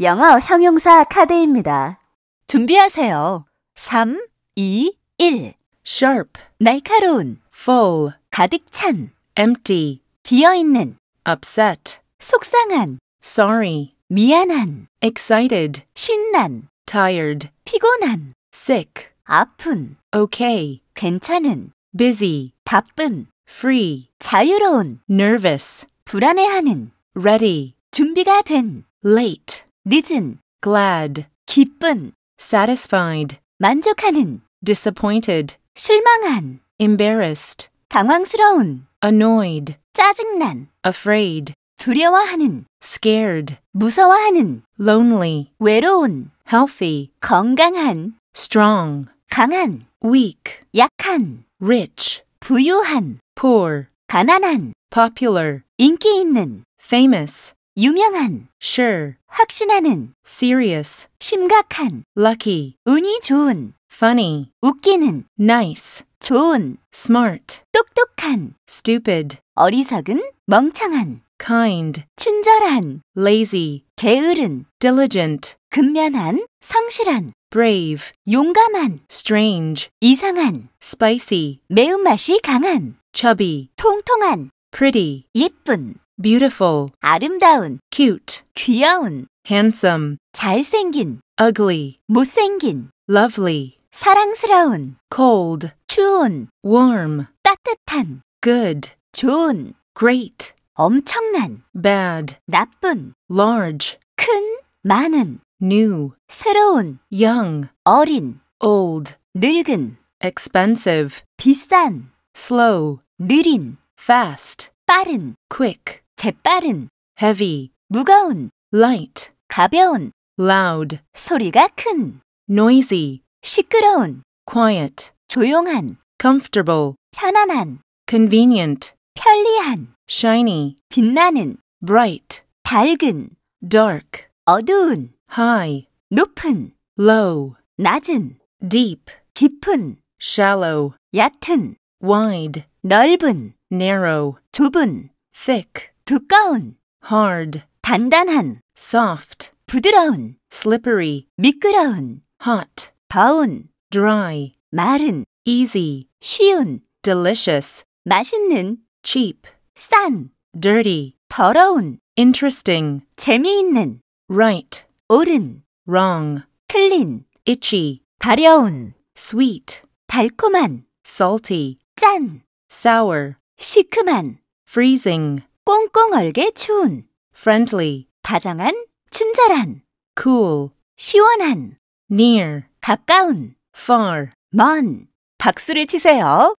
영어 형용사 카드입니다. 준비하세요. 3, 2, 1. sharp, 날카로운, full, 가득 찬, empty, 비어 있는, upset, 속상한, sorry, 미안한, excited, 신난, tired, 피곤한, sick, 아픈, okay, 괜찮은, busy, 바쁜, free, 자유로운, nervous, 불안해하는, ready, 준비가 된, late, 늦은, glad, 기쁜, satisfied, 만족하는, disappointed, 실망한, embarrassed, 당황스러운, annoyed, 짜증난, afraid, 두려워하는, scared, 무서워하는, lonely, 외로운, healthy, 건강한, strong, 강한, weak, 약한, rich, 부유한, poor, 가난한, popular, 인기 있는, famous, 유명한 sure 확신하는 serious 심각한 lucky 운이 좋은 funny 웃기는 nice 좋은 smart 똑똑한 stupid 어리석은 멍청한 kind 친절한 lazy 게으른 diligent 근면한 성실한 brave 용감한 strange 이상한 spicy 매운맛이 강한 chubby 통통한 pretty 예쁜 beautiful, 아름다운, cute, 귀여운, handsome, 잘생긴, ugly, 못생긴, lovely, 사랑스러운, cold, 추운, warm, 따뜻한, good, 좋은, great, 엄청난, bad, 나쁜, large, 큰, 많은, new, 새로운, young, 어린, old, 늙은, expensive, 비싼, slow, 느린, fast, 빠른, quick, 재빠른 heavy 무거운 light 가벼운 loud 소리가 큰 noisy 시끄러운 quiet 조용한 comfortable 편안한 convenient 편리한 shiny 빛나는 bright 밝은 dark 어두운 high 높은 low 낮은 deep 깊은 shallow 얕은 wide 넓은 narrow 좁은 thick 두꺼운 hard 단단한 soft 부드러운 slippery 미끄러운 hot 더운 dry 마른 easy 쉬운 delicious 맛있는 cheap 싼 dirty 더러운 interesting 재미있는 right 옳은 wrong 틀린. itchy 가려운 sweet 달콤한 salty 짠 sour 시큼한 freezing 꽁꽁 얼게 추운 friendly 다정한 친절한 cool 시원한 near 가까운 far 먼 박수를 치세요.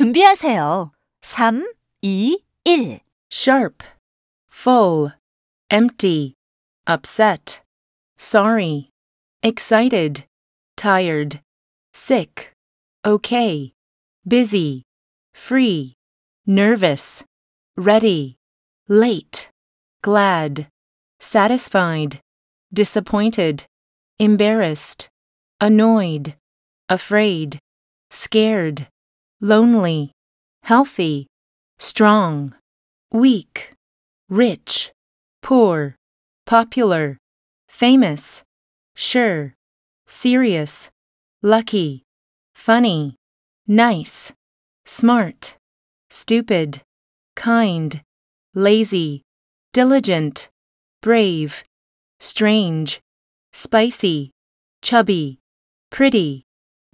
준비하세요. 3, 2, 1. sharp, full, empty, upset, sorry, excited, tired, sick, okay, busy, free, nervous, ready, late, glad, satisfied, disappointed, embarrassed, annoyed, afraid, scared lonely, healthy, strong, weak, rich, poor, popular, famous, sure, serious, lucky, funny, nice, smart, stupid, kind, lazy, diligent, brave, strange, spicy, chubby, pretty,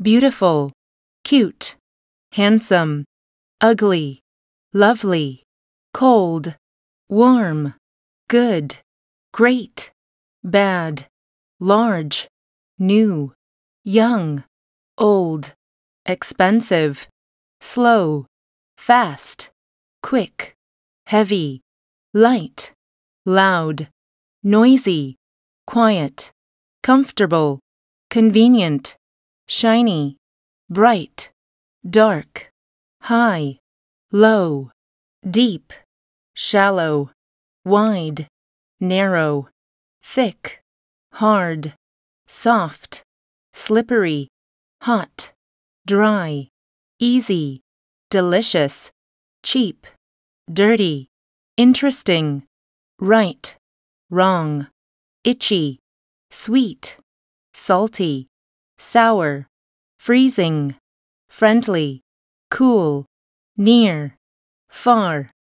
beautiful, cute handsome, ugly, lovely, cold, warm, good, great, bad, large, new, young, old, expensive, slow, fast, quick, heavy, light, loud, noisy, quiet, comfortable, convenient, shiny, bright, dark, high, low, deep, shallow, wide, narrow, thick, hard, soft, slippery, hot, dry, easy, delicious, cheap, dirty, interesting, right, wrong, itchy, sweet, salty, sour, freezing friendly, cool, near, far.